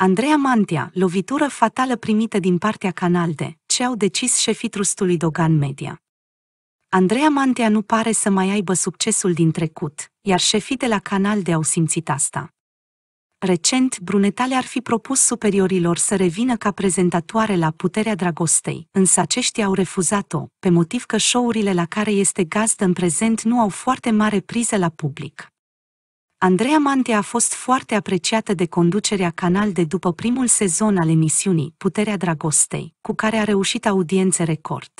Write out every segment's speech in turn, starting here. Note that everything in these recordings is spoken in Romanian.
Andreea Mantia, lovitură fatală primită din partea Canalde, ce au decis șefii trustului Dogan Media. Andreea Mantea nu pare să mai aibă succesul din trecut, iar șefii de la Canalde au simțit asta. Recent, Brunetale ar fi propus superiorilor să revină ca prezentatoare la puterea dragostei, însă aceștia au refuzat-o, pe motiv că show-urile la care este gazdă în prezent nu au foarte mare priză la public. Andreea Mante a fost foarte apreciată de conducerea Canal de după primul sezon al emisiunii Puterea Dragostei, cu care a reușit audiențe record.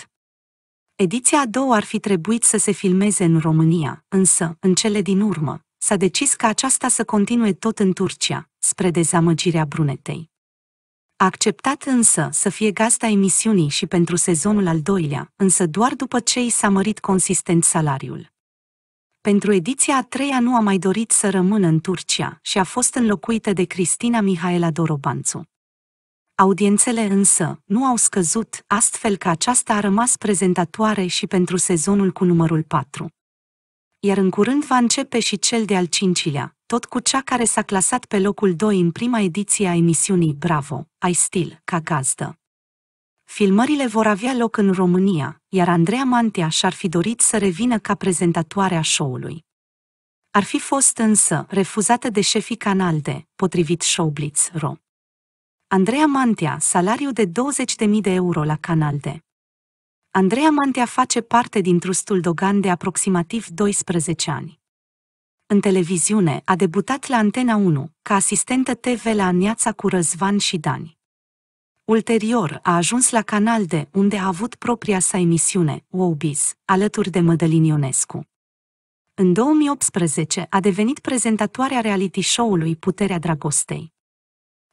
Ediția a doua ar fi trebuit să se filmeze în România, însă, în cele din urmă, s-a decis ca aceasta să continue tot în Turcia, spre dezamăgirea Brunetei. A acceptat însă să fie gazda emisiunii și pentru sezonul al doilea, însă doar după ce i s-a mărit consistent salariul. Pentru ediția a treia nu a mai dorit să rămână în Turcia și a fost înlocuită de Cristina Mihaela Dorobanțu. Audiențele însă nu au scăzut, astfel că aceasta a rămas prezentatoare și pentru sezonul cu numărul 4. Iar în curând va începe și cel de-al cincilea, tot cu cea care s-a clasat pe locul 2 în prima ediție a emisiunii Bravo, ai stil, ca gazdă. Filmările vor avea loc în România, iar Andreea Mantea și-ar fi dorit să revină ca prezentatoare a show-ului. Ar fi fost însă refuzată de șefii Canalde, potrivit Showblitz.ro. Andreea Mantea, salariu de 20.000 de euro la Canalde. Andreea Mantea face parte din trustul Dogan de aproximativ 12 ani. În televiziune a debutat la Antena 1, ca asistentă TV la Aniața cu Răzvan și Dani. Ulterior a ajuns la Canal D, unde a avut propria sa emisiune, WOBIS, alături de Mădălin Ionescu. În 2018 a devenit prezentatoarea reality show-ului Puterea Dragostei.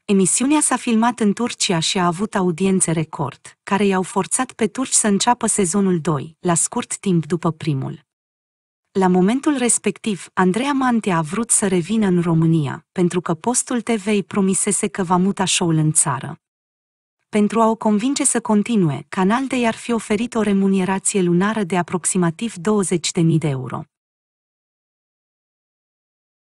Emisiunea s-a filmat în Turcia și a avut audiențe record, care i-au forțat pe turci să înceapă sezonul 2, la scurt timp după primul. La momentul respectiv, Andreea Mante a vrut să revină în România, pentru că postul TV îi promisese că va muta show-ul în țară pentru a o convinge să continue, Canal de i-ar fi oferit o remunerație lunară de aproximativ 20.000 de euro.